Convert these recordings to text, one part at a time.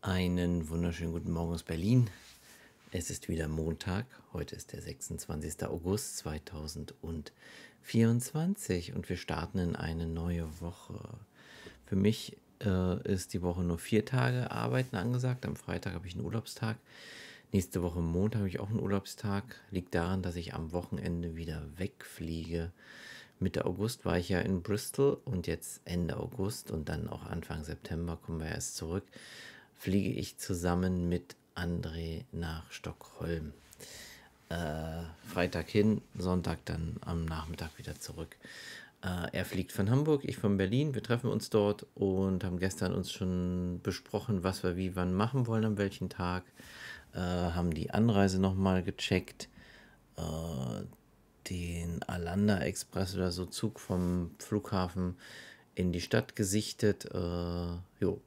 Einen wunderschönen guten Morgen aus Berlin. Es ist wieder Montag. Heute ist der 26. August 2024 und wir starten in eine neue Woche. Für mich äh, ist die Woche nur vier Tage Arbeiten angesagt. Am Freitag habe ich einen Urlaubstag. Nächste Woche Montag habe ich auch einen Urlaubstag. Liegt daran, dass ich am Wochenende wieder wegfliege. Mitte August war ich ja in Bristol und jetzt Ende August und dann auch Anfang September kommen wir erst zurück fliege ich zusammen mit André nach Stockholm. Äh, Freitag hin, Sonntag dann am Nachmittag wieder zurück. Äh, er fliegt von Hamburg, ich von Berlin. Wir treffen uns dort und haben gestern uns schon besprochen, was wir wie wann machen wollen, an welchem Tag. Äh, haben die Anreise nochmal gecheckt. Äh, den Alanda Express oder so Zug vom Flughafen in die Stadt gesichtet. Äh, jo,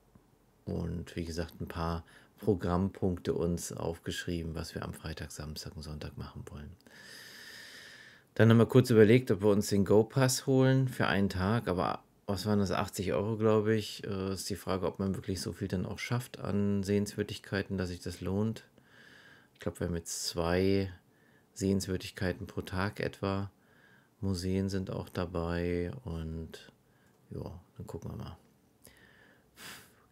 und wie gesagt ein paar Programmpunkte uns aufgeschrieben, was wir am Freitag, Samstag und Sonntag machen wollen. Dann haben wir kurz überlegt, ob wir uns den Go-Pass holen für einen Tag, aber was waren das, 80 Euro, glaube ich. Äh, ist die Frage, ob man wirklich so viel dann auch schafft an Sehenswürdigkeiten, dass sich das lohnt. Ich glaube, wir haben jetzt zwei Sehenswürdigkeiten pro Tag etwa. Museen sind auch dabei und ja, dann gucken wir mal.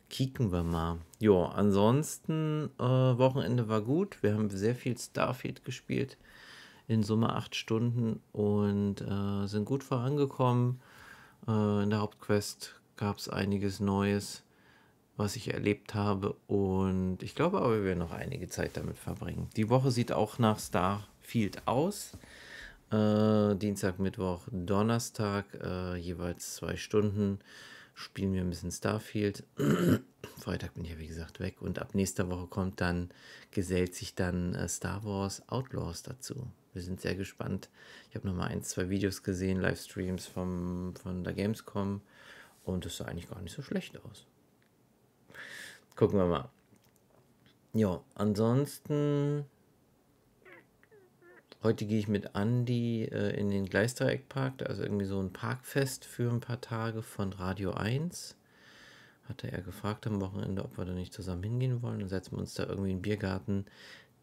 Kicken wir mal. Jo, ansonsten, äh, Wochenende war gut. Wir haben sehr viel Starfield gespielt. In Summe acht Stunden und äh, sind gut vorangekommen. Äh, in der Hauptquest gab es einiges Neues, was ich erlebt habe. Und ich glaube aber, wir werden noch einige Zeit damit verbringen. Die Woche sieht auch nach Starfield aus. Äh, Dienstag, Mittwoch, Donnerstag, äh, jeweils zwei Stunden spielen wir ein bisschen Starfield. Freitag bin ich ja wie gesagt weg und ab nächster Woche kommt dann, gesellt sich dann äh, Star Wars Outlaws dazu. Wir sind sehr gespannt. Ich habe nochmal ein, zwei Videos gesehen, Livestreams vom, von der Gamescom und es sah eigentlich gar nicht so schlecht aus. Gucken wir mal. Ja, ansonsten Heute gehe ich mit Andy äh, in den Gleisdreieckpark. Da ist irgendwie so ein Parkfest für ein paar Tage von Radio 1. Hatte er gefragt am Wochenende, ob wir da nicht zusammen hingehen wollen. Dann setzen wir uns da irgendwie in den Biergarten,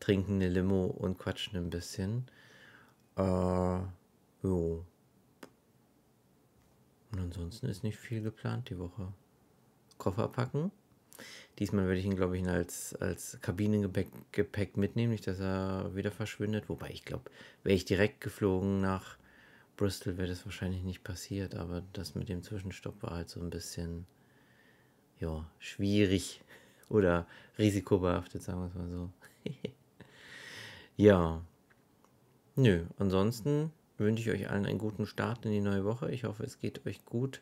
trinken eine Limo und quatschen ein bisschen. Äh, jo. Und ansonsten ist nicht viel geplant die Woche. Koffer packen. Diesmal werde ich ihn, glaube ich, als, als Kabinengepäck Gepäck mitnehmen, nicht, dass er wieder verschwindet. Wobei ich glaube, wäre ich direkt geflogen nach Bristol, wäre das wahrscheinlich nicht passiert. Aber das mit dem Zwischenstopp war halt so ein bisschen ja, schwierig oder risikobehaftet, sagen wir es mal so. ja. Nö, ansonsten wünsche ich euch allen einen guten Start in die neue Woche. Ich hoffe, es geht euch gut.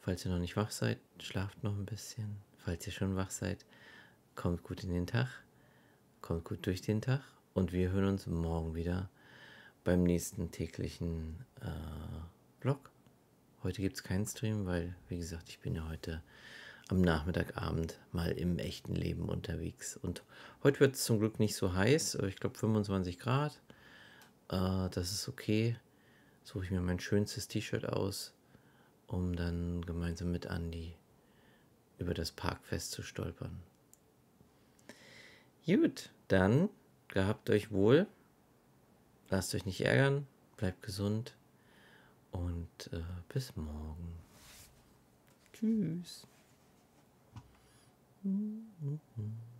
Falls ihr noch nicht wach seid, schlaft noch ein bisschen falls ihr schon wach seid, kommt gut in den Tag, kommt gut durch den Tag und wir hören uns morgen wieder beim nächsten täglichen äh, Vlog. Heute gibt es keinen Stream, weil, wie gesagt, ich bin ja heute am Nachmittagabend mal im echten Leben unterwegs. Und heute wird es zum Glück nicht so heiß. Ich glaube 25 Grad. Äh, das ist okay. Suche ich mir mein schönstes T-Shirt aus, um dann gemeinsam mit Andy über das Parkfest zu stolpern. Gut, dann gehabt euch wohl, lasst euch nicht ärgern, bleibt gesund und äh, bis morgen. Tschüss. Mm-hmm.